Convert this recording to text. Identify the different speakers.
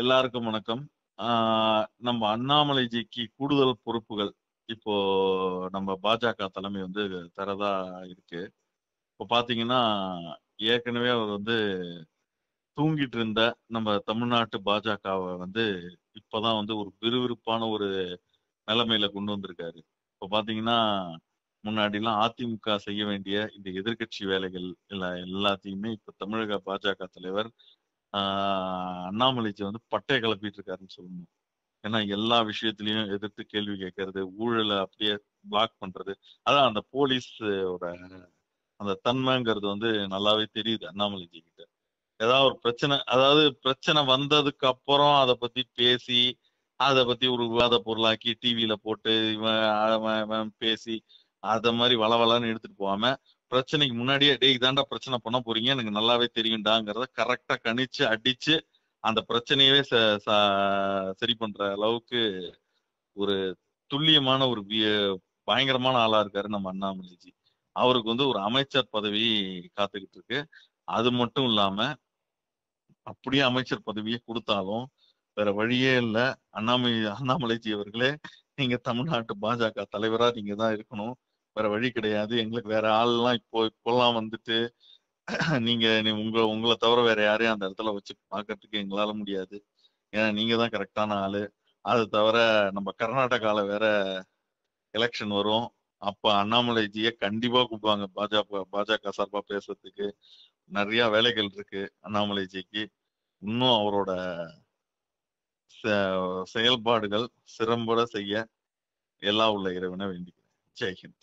Speaker 1: எல்லாருக்கும் வணக்கம் நம்ம அண்ணாமலைஜிக்கு கூடுதல் பொறுப்புகள் இப்போ நம்ம பாஜக தலைமை வந்து தரதா இருக்கு இப்போ பாத்தீங்கன்னா ஏற்கனவே அவர் வந்து தூங்கிட்டு இருந்த நம்ம தமிழ்நாட்டு பாஜகவை வந்து இப்பதான் வந்து ஒரு விறுவிறுப்பான ஒரு நிலைமையில கொண்டு வந்திருக்காரு இப்போ பாத்தீங்கன்னா முன்னாடிலாம் அதிமுக செய்ய வேண்டிய இந்த எதிர்கட்சி வேலைகள் எல்லா எல்லாத்தையுமே இப்ப தமிழக பாஜக தலைவர் ஆஹ் வந்து பட்டை கிளப்பிட்டு இருக்காருன்னு சொல்லணும் ஏன்னா எல்லா விஷயத்திலையும் எதிர்த்து கேள்வி கேட்கறது ஊழலை அப்படியே பிளாக் பண்றது அதான் அந்த போலீஸோட அந்த தன்மைங்கிறது வந்து நல்லாவே தெரியுது அண்ணாமலைஜி கிட்ட ஏதாவது ஒரு பிரச்சனை அதாவது பிரச்சனை வந்ததுக்கு அப்புறம் அதை பத்தி பேசி அதை பத்தி ஒரு விவாத பொருளாக்கி டிவியில போட்டு இவன் பேசி அத மாதிரி வளன்னு எடுத்துட்டு போகாம பிரச்சனைக்கு முன்னாடியே டே இதாண்டா பிரச்சனை பண்ண போறீங்க எனக்கு நல்லாவே தெரியும்டாங்கிறத கரெக்டா கணிச்சு அடிச்சு அந்த பிரச்சனையவே சரி பண்ற அளவுக்கு ஒரு துல்லியமான ஒரு பயங்கரமான ஆளா இருக்காரு நம்ம அண்ணாமலைஜி அவருக்கு வந்து ஒரு அமைச்சர் பதவி காத்துக்கிட்டு இருக்கு அது மட்டும் இல்லாம அப்படியே அமைச்சர் பதவியை கொடுத்தாலும் வேற வழியே இல்ல அண்ணாமலை அண்ணாமலைஜி அவர்களே நீங்க தமிழ்நாட்டு பாஜக தலைவரா நீங்க தான் இருக்கணும் வேற வழி கிடையாது எங்களுக்கு வேற ஆள்லாம் இப்போ இப்போல்லாம் வந்துட்டு நீங்க உங்க உங்களை தவிர வேற யாரையும் அந்த இடத்துல வச்சு பாக்குறதுக்கு எங்களால முடியாது ஏன்னா நீங்க தான் கரெக்டான ஆளு அது தவிர நம்ம கர்நாடகால வேற எலெக்ஷன் வரும் அப்ப அண்ணாமலைஜிய கண்டிப்பா கூப்பிடுவாங்க பாஜக பாஜக சார்பா பேசுறதுக்கு நிறைய வேலைகள் இருக்கு அண்ணாமலைஜிக்கு இன்னும் அவரோட செயல்பாடுகள் சிறம்பட செய்ய எல்லா உள்ள இறைவனை வேண்டிக்கிறேன் ஜெய்ஹிந்த்